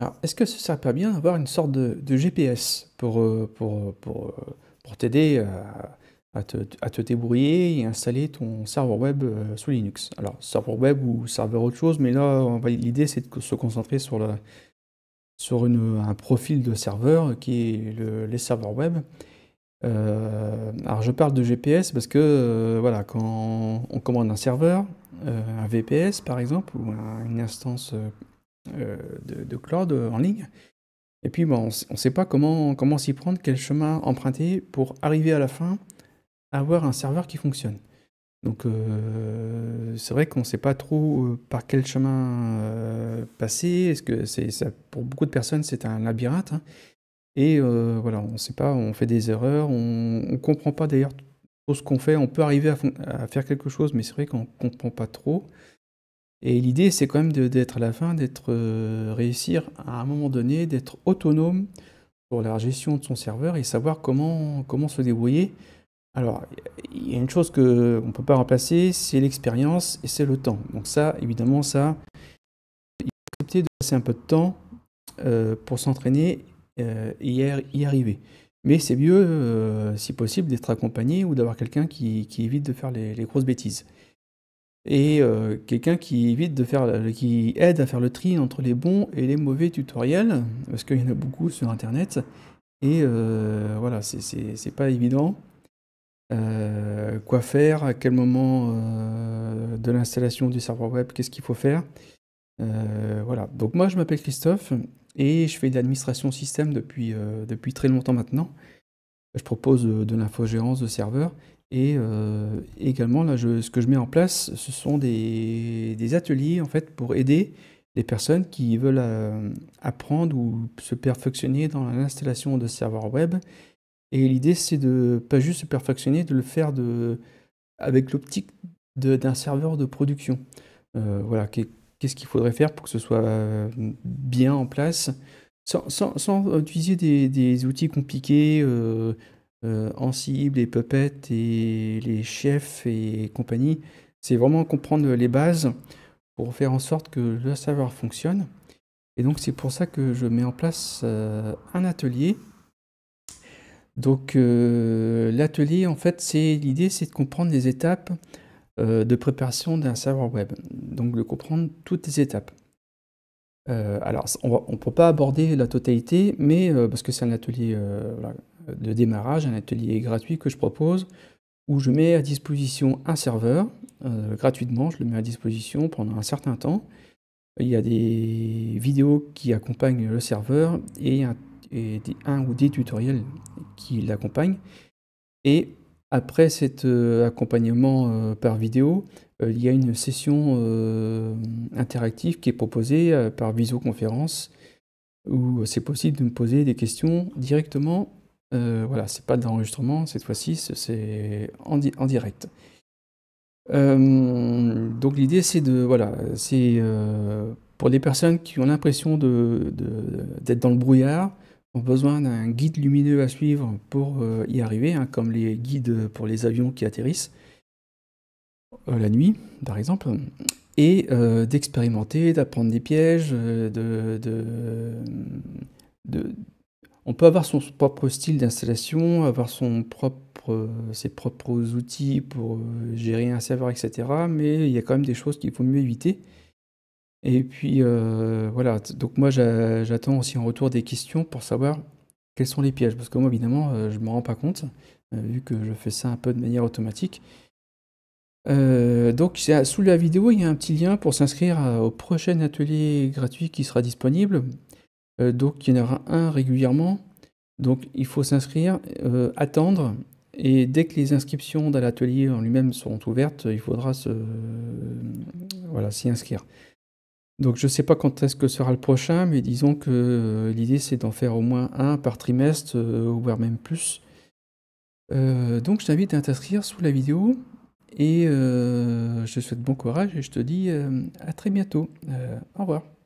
Alors, est-ce que ce serait pas bien d'avoir une sorte de, GPS pour, euh, euh, euh, pour, t'aider à, te, débrouiller et installer ton serveur web sous Linux Alors, serveur web ou serveur autre chose, mais là, l'idée, c'est de se concentrer sur, la, sur une, un profil de serveur qui est les serveurs web. alors je parle de GPS parce que voilà quand on commande un serveur, un VPS par exemple ou une instance euh, de, de, cloud en ligne. Et puis, bon, on ne sait pas comment, s'y prendre, quel chemin emprunter pour arriver à la fin avoir un serveur qui fonctionne. Donc, euh, c'est vrai qu'on ne sait pas trop euh, par quel chemin passer. Est-ce que c'est ça pour beaucoup de personnes c'est un labyrinthe hein. Et voilà, on ne sait pas, on fait des erreurs, on ne comprend pas d'ailleurs tout ce qu'on fait. On peut arriver à, à faire quelque chose, mais c'est vrai qu'on ne comprend pas trop. Et l'idée, c'est quand même d'être à la fin, d'être euh, réussir à un moment donné, d'être autonome pour la gestion de son serveur et savoir comment, comment se débrouiller. Alors, il y a une chose qu'on ne peut pas remplacer, c'est l'expérience et c'est le temps. Donc ça, évidemment, ça, il faut accepter de passer un peu de temps euh, pour s'entraîner euh, et y arriver. Mais c'est mieux, euh, si possible, d'être accompagné ou d'avoir quelqu'un qui, évite de faire les grosses bêtises et euh, quelqu'un qui qui aide à faire le tri entre les bons et les mauvais tutoriels, parce qu'il y en a beaucoup sur Internet, et euh, voilà, c'est pas évident. Euh, quoi faire, à quel moment de l'installation du serveur web, qu'est-ce qu'il faut faire. voilà, donc moi je m'appelle Christophe et je fais de l'administration système depuis, depuis très longtemps maintenant. Je propose de l'infogérance de serveurs et euh, également, là, ce que je mets en place, ce sont des, ateliers en fait pour aider les personnes qui veulent euh, apprendre ou se perfectionner dans l'installation de serveurs web. Et l'idée, c'est de ne pas juste se perfectionner, de le faire de, avec l'optique d'un serveur de production. Euh, voilà, qu'est-ce qu'il faudrait faire pour que ce soit bien en place, sans, utiliser des, outils compliqués en euh, cible, et Puppet et les chefs et compagnie, c'est vraiment comprendre les bases pour faire en sorte que le serveur fonctionne. Et donc c'est pour ça que je mets en place euh, un atelier. Donc euh, l'atelier, en fait, c'est l'idée, c'est de comprendre les étapes de préparation d'un serveur web. Donc de comprendre toutes les étapes. Euh, alors, on ne peut pas aborder la totalité, mais euh, parce que c'est un atelier euh, de démarrage, un atelier gratuit que je propose, où je mets à disposition un serveur, gratuitement, je le mets à disposition pendant un certain temps. Il y a des vidéos qui accompagnent le serveur et un, ou des tutoriels qui l'accompagnent. Et après cet euh, accompagnement euh, par vidéo, euh, il y a une session interactive qui est proposée par visioconférence où c'est possible de me poser des questions directement. Euh, voilà, c'est pas d'enregistrement, cette fois-ci, c'est en, direct. donc l'idée c'est de voilà, c'est pour des personnes qui ont l'impression d'être dans le brouillard, besoin d'un guide lumineux à suivre pour euh, y arriver, hein, comme les guides pour les avions qui atterrissent euh, la nuit, par exemple, et euh, d'expérimenter, d'apprendre des pièges, de, On peut avoir son propre style d'installation, avoir son propre, ses propres outils pour gérer un serveur, etc. Mais il y a quand même des choses qu'il faut mieux éviter. Et puis euh, voilà, donc moi j'attends aussi en retour des questions pour savoir quels sont les pièges, parce que moi évidemment euh, je ne me rends pas compte, euh, vu que je fais ça un peu de manière automatique. donc sous la vidéo il y a un petit lien pour s'inscrire au prochain atelier gratuit qui sera disponible. donc il y en aura un régulièrement, donc il faut s'inscrire, attendre, et dès que les inscriptions dans l'atelier en lui-même seront ouvertes, il faudra s'y inscrire. Donc je ne sais pas quand est-ce que sera le prochain, mais disons que euh, l'idée c'est d'en faire au moins un par trimestre, euh, ou voire même plus. Euh, donc je t'invite à t'inscrire sous la vidéo et je te souhaite bon courage et je te dis à très bientôt. au revoir.